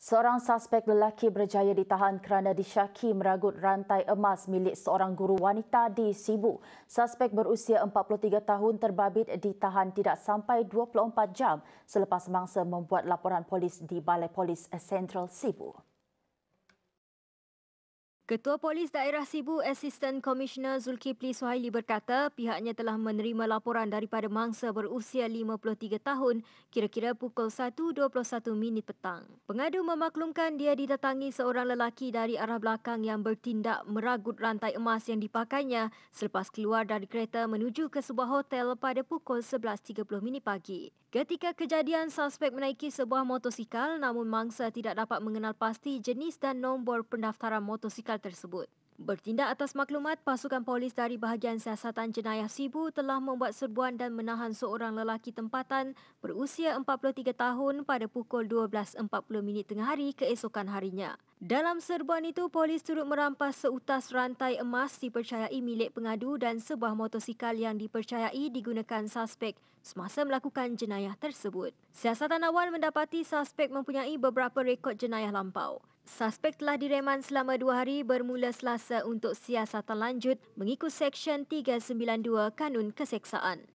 Seorang suspek lelaki berjaya ditahan kerana disyaki meragut rantai emas milik seorang guru wanita di Sibu. Suspek berusia 43 tahun terbabit ditahan tidak sampai 24 jam selepas mangsa membuat laporan polis di Balai Polis Central Sibu. Ketua Polis Daerah Sibu Assistant Commissioner Zulkifli Suhaili berkata pihaknya telah menerima laporan daripada mangsa berusia 53 tahun kira-kira pukul 1.21 minit petang. Pengadu memaklumkan dia didatangi seorang lelaki dari arah belakang yang bertindak meragut rantai emas yang dipakainya selepas keluar dari kereta menuju ke sebuah hotel pada pukul 11.30 minit pagi. Ketika kejadian, suspek menaiki sebuah motosikal namun mangsa tidak dapat mengenal pasti jenis dan nombor pendaftaran motosikal tersebut. Bertindak atas maklumat, pasukan polis dari bahagian siasatan jenayah Sibu telah membuat serbuan dan menahan seorang lelaki tempatan berusia 43 tahun pada pukul 12.40 minit tengah hari keesokan harinya. Dalam serbuan itu, polis turut merampas seutas rantai emas dipercayai milik pengadu dan sebuah motosikal yang dipercayai digunakan suspek semasa melakukan jenayah tersebut. Siasatan awal mendapati suspek mempunyai beberapa rekod jenayah lampau. Suspek telah direman selama dua hari bermula selasa untuk siasatan lanjut mengikut Seksyen 392 Kanun Keseksaan.